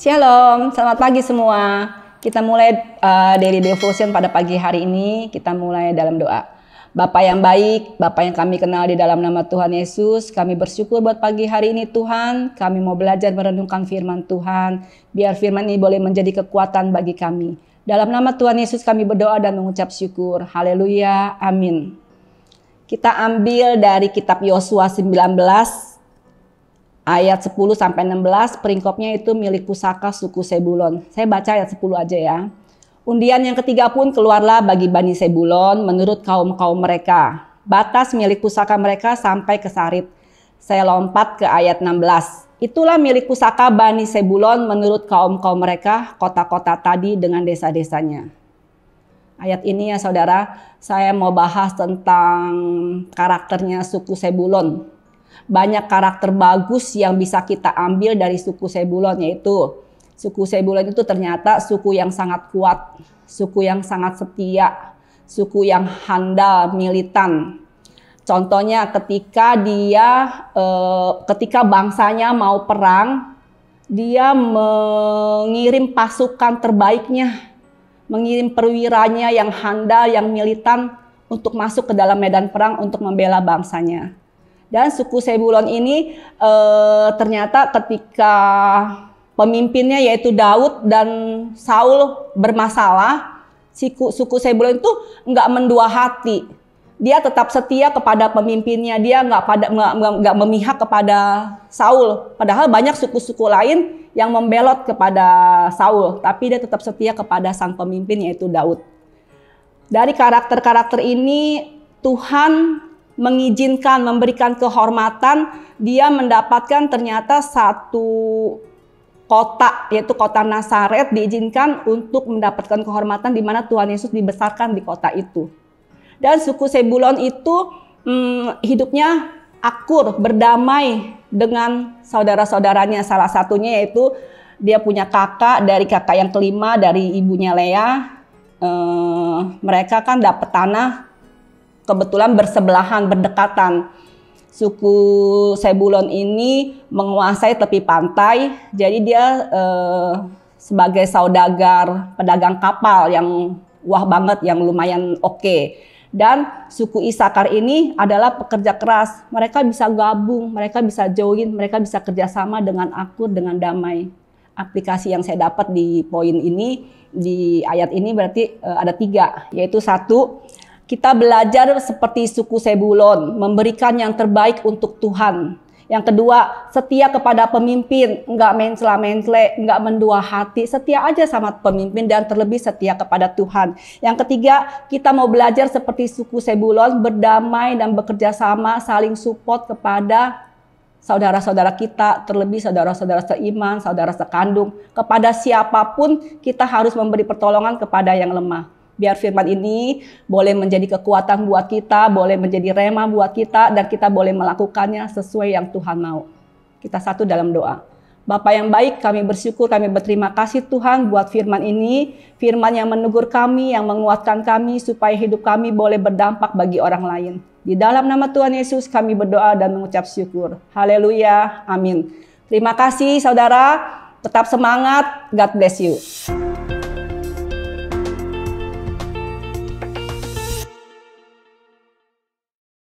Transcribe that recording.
Shalom, selamat pagi semua. Kita mulai uh, daily devotion pada pagi hari ini. Kita mulai dalam doa. Bapak yang baik, Bapak yang kami kenal di dalam nama Tuhan Yesus, kami bersyukur buat pagi hari ini Tuhan. Kami mau belajar merenungkan firman Tuhan. Biar firman ini boleh menjadi kekuatan bagi kami. Dalam nama Tuhan Yesus kami berdoa dan mengucap syukur. Haleluya. Amin. Kita ambil dari kitab Yosua 19 ayat 10 sampai 16 peringkopnya itu milik pusaka suku Sebulon. Saya baca ayat 10 aja ya. Undian yang ketiga pun keluarlah bagi Bani Sebulon menurut kaum-kaum mereka. Batas milik pusaka mereka sampai ke sarit. Saya lompat ke ayat 16. Itulah milik pusaka Bani Sebulon menurut kaum-kaum mereka, kota-kota tadi dengan desa-desanya. Ayat ini ya saudara, saya mau bahas tentang karakternya suku Sebulon banyak karakter bagus yang bisa kita ambil dari suku Sebulon yaitu suku Sebulon itu ternyata suku yang sangat kuat, suku yang sangat setia, suku yang handal, militan. Contohnya ketika dia eh, ketika bangsanya mau perang, dia mengirim pasukan terbaiknya, mengirim perwiranya yang handal, yang militan untuk masuk ke dalam medan perang untuk membela bangsanya. Dan suku Sebulon ini e, ternyata ketika pemimpinnya yaitu Daud dan Saul bermasalah, suku, suku Sebulon itu nggak mendua hati. Dia tetap setia kepada pemimpinnya, dia nggak pada nggak memihak kepada Saul. Padahal banyak suku-suku lain yang membelot kepada Saul, tapi dia tetap setia kepada sang pemimpin yaitu Daud. Dari karakter-karakter ini Tuhan mengizinkan, memberikan kehormatan, dia mendapatkan ternyata satu kota yaitu kota Nazaret diizinkan untuk mendapatkan kehormatan di mana Tuhan Yesus dibesarkan di kota itu. Dan suku Sebulon itu hmm, hidupnya akur, berdamai dengan saudara-saudaranya. Salah satunya yaitu dia punya kakak dari kakak yang kelima dari ibunya Lea. Eh, mereka kan dapat tanah kebetulan bersebelahan, berdekatan. Suku Sebulon ini menguasai tepi pantai, jadi dia eh, sebagai saudagar, pedagang kapal yang wah banget, yang lumayan oke. Okay. Dan suku Isakar ini adalah pekerja keras. Mereka bisa gabung, mereka bisa join, mereka bisa kerjasama dengan akur, dengan damai. Aplikasi yang saya dapat di poin ini, di ayat ini berarti eh, ada tiga, yaitu satu kita belajar seperti suku Sebulon, memberikan yang terbaik untuk Tuhan. Yang kedua, setia kepada pemimpin, enggak mencela-mencela, enggak mendua hati, setia aja sama pemimpin dan terlebih setia kepada Tuhan. Yang ketiga, kita mau belajar seperti suku Sebulon, berdamai dan bekerja sama, saling support kepada saudara-saudara kita, terlebih saudara-saudara seiman, saudara sekandung, kepada siapapun kita harus memberi pertolongan kepada yang lemah. Biar firman ini boleh menjadi kekuatan buat kita, boleh menjadi rema buat kita, dan kita boleh melakukannya sesuai yang Tuhan mau. Kita satu dalam doa. Bapak yang baik, kami bersyukur, kami berterima kasih Tuhan buat firman ini. Firman yang menegur kami, yang menguatkan kami, supaya hidup kami boleh berdampak bagi orang lain. Di dalam nama Tuhan Yesus kami berdoa dan mengucap syukur. Haleluya, amin. Terima kasih saudara, tetap semangat, God bless you.